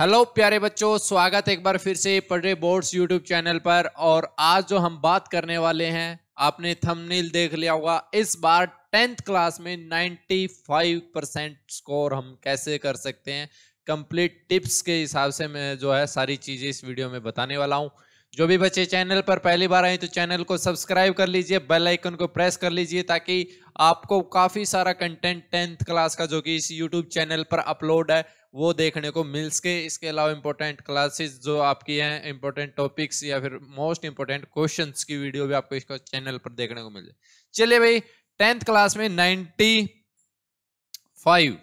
hello प्यारे बच्चों स्वागत एक बार फिर से पढ़ रहे बोर्ड्स यूट्यूब चैनल पर और आज जो हम बात करने वाले हैं आपने थंबनेल देख लिया होगा इस बार टेंथ क्लास में 95 परसेंट स्कोर हम कैसे कर सकते हैं कंप्लीट टिप्स के हिसाब से मैं जो है सारी चीज़ें इस वीडियो में बताने वाला हूँ जो भी बच्चे चैनल पर पहली बार आए तो चैनल को सब्सक्राइब कर लीजिए बेल आइकन को प्रेस कर लीजिए ताकि आपको काफ़ी सारा कंटेंट टेंथ क्लास का जो कि इस यूट्यूब चैनल पर अपलोड है वो देखने को मिल सके इसके अलावा इंपॉर्टेंट क्लासेस जो आपकी हैं इंपॉर्टेंट टॉपिक्स या फिर मोस्ट इंपॉर्टेंट क्वेश्चन की वीडियो भी आपको इसका चैनल पर देखने को मिल जाए चलिए भाई टेंथ क्लास में नाइन्टी फाइव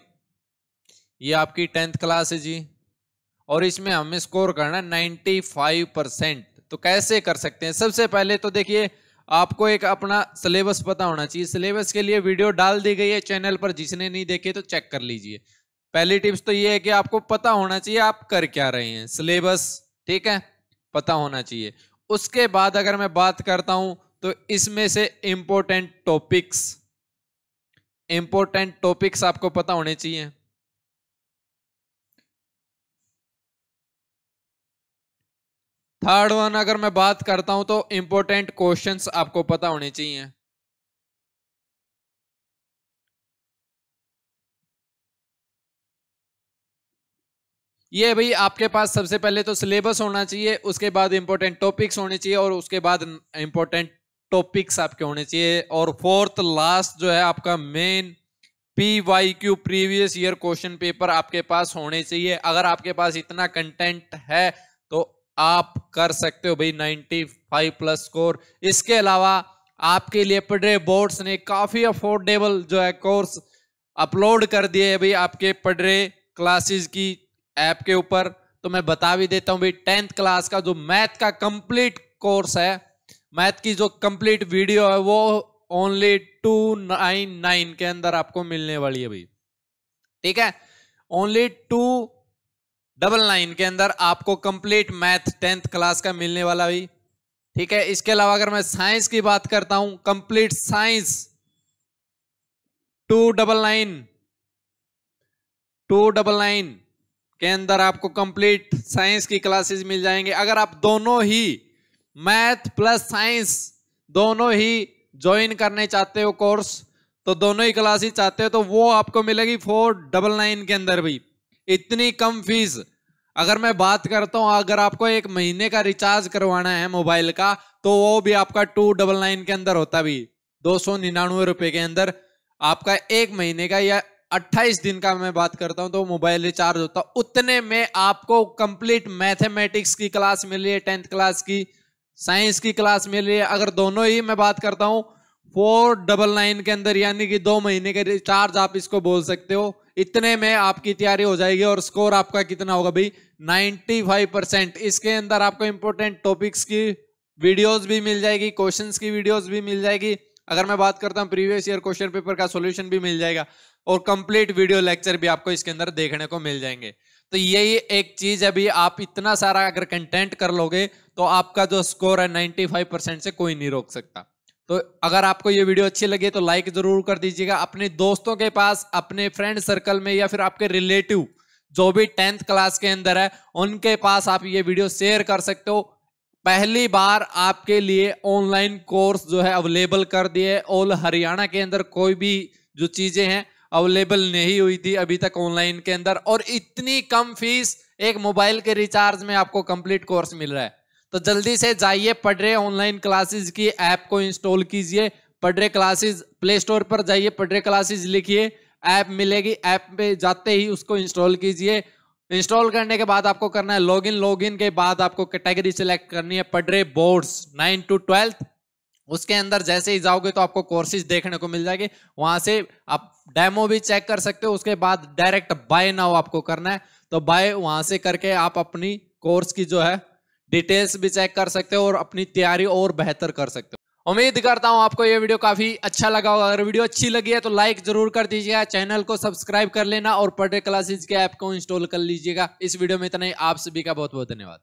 ये आपकी टेंथ क्लास है जी और इसमें हमें स्कोर करना नाइन्टी फाइव परसेंट तो कैसे कर सकते हैं सबसे पहले तो देखिए आपको एक अपना सिलेबस पता होना चाहिए सिलेबस के लिए वीडियो डाल दी गई है चैनल पर जिसने नहीं देखे तो चेक कर लीजिए पहली टिप्स तो ये है कि आपको पता होना चाहिए आप कर क्या रहे हैं सिलेबस ठीक है पता होना चाहिए उसके बाद अगर मैं बात करता हूं तो इसमें से इंपॉर्टेंट टॉपिक्स इंपॉर्टेंट टॉपिक्स आपको पता होने चाहिए थर्ड वन अगर मैं बात करता हूं तो इंपॉर्टेंट क्वेश्चंस आपको पता होने चाहिए ये भाई आपके पास सबसे पहले तो सिलेबस होना चाहिए उसके बाद इंपॉर्टेंट टॉपिक्स होने चाहिए और उसके बाद इंपॉर्टेंट टॉपिक्स आपके होने चाहिए और फोर्थ लास्ट जो है आपका main P Y Q previous year question paper आपके पास होने चाहिए अगर आपके पास इतना कंटेंट है आप कर सकते हो भाई 95 प्लस स्कोर इसके अलावा आपके लिए पडरे बोर्ड्स ने काफी अफोर्डेबल जो है कोर्स अपलोड कर दिए है भाई आपके पडरे क्लासेस की ऐप के ऊपर तो मैं बता भी देता हूँ भाई टेंथ क्लास का जो मैथ का कंप्लीट कोर्स है मैथ की जो कंप्लीट वीडियो है वो ओनली टू नाइन नाइन के अंदर आपको मिलने वाली है भाई ठीक है ओनली टू डबल नाइन के अंदर आपको कंप्लीट मैथ टेंथ क्लास का मिलने वाला भी ठीक है इसके अलावा अगर मैं साइंस की बात करता हूं complete science two double nine two double nine के अंदर आपको कंप्लीट साइंस की क्लासेस मिल जाएंगे अगर आप दोनों ही मैथ प्लस साइंस दोनों ही ज्वाइन करने चाहते हो कोर्स तो दोनों ही क्लासेस चाहते हो तो वो आपको मिलेगी फोर डबल नाइन के अंदर भी इतनी कम फीस अगर मैं बात करता हूं अगर आपको एक महीने का रिचार्ज करवाना है मोबाइल का तो वो भी आपका टू डबल नाइन के अंदर होता भी दो सौ निन्यानवे रुपए के अंदर आपका एक महीने का या अट्ठाईस दिन का मैं बात करता हूं तो मोबाइल रिचार्ज होता उतने में आपको कंप्लीट मैथमेटिक्स की क्लास मिल रही है टेंथ क्लास की साइंस की क्लास मिल रही है अगर दोनों ही मैं बात करता हूं फोर डबल नाइन के अंदर यानी कि दो महीने के रिचार्ज आप इसको बोल सकते हो इतने में आपकी तैयारी हो जाएगी और स्कोर आपका कितना होगा भाई 95 परसेंट इसके अंदर आपको इंपॉर्टेंट टॉपिक्स की वीडियोस भी मिल जाएगी क्वेश्चंस की वीडियोस भी मिल जाएगी अगर मैं बात करता हूँ प्रीवियस ईयर क्वेश्चन पेपर का सोल्यूशन भी मिल जाएगा और कंप्लीट वीडियो लेक्चर भी आपको इसके अंदर देखने को मिल जाएंगे तो यही एक चीज अभी आप इतना सारा अगर कंटेंट कर लोगे तो आपका जो स्कोर है 95 परसेंट से कोई नहीं रोक सकता तो अगर आपको ये वीडियो अच्छी लगे तो लाइक जरूर कर दीजिएगा अपने दोस्तों के पास अपने फ्रेंड सर्कल में या फिर आपके रिलेटिव जो भी टेंथ क्लास के अंदर है उनके पास आप ये वीडियो शेयर कर सकते हो पहली बार आपके लिए ऑनलाइन कोर्स जो है अवेलेबल कर दिए ऑल हरियाणा के अंदर कोई भी जो चीज़ें हैं अवेलेबल नहीं हुई थी अभी तक ऑनलाइन के अंदर और इतनी कम फीस एक मोबाइल के रिचार्ज में आपको कंप्लीट कोर्स मिल रहा है तो जल्दी से जाइए पढ़ ऑनलाइन क्लासेज की ऐप को इंस्टॉल कीजिए पढ़ क्लासेज प्ले स्टोर पर जाइए पढ़ क्लासेज लिखिए ऐप मिलेगी ऐप पे जाते ही उसको इंस्टॉल कीजिए इंस्टॉल करने के बाद आपको करना है लॉगिन लॉगिन के बाद आपको कैटेगरी सिलेक्ट करनी है पडरे बोर्ड्स नाइन टू ट्वेल्थ उसके अंदर जैसे ही जाओगे तो आपको कोर्सेज देखने को मिल जाएगी वहां से आप डेमो भी चेक कर सकते हो उसके बाद डायरेक्ट बाय नाउ आपको करना है तो बाय वहां से करके आप अपनी कोर्स की जो है डिटेल्स भी चेक कर सकते हो और अपनी तैयारी और बेहतर कर सकते हो उम्मीद करता हूं आपको ये वीडियो काफी अच्छा लगा होगा अगर वीडियो अच्छी लगी है तो लाइक जरूर कर दीजिएगा चैनल को सब्सक्राइब कर लेना और पढ़े क्लासेज के ऐप को इंस्टॉल कर लीजिएगा इस वीडियो में इतना ही आप सभी का बहुत बहुत धन्यवाद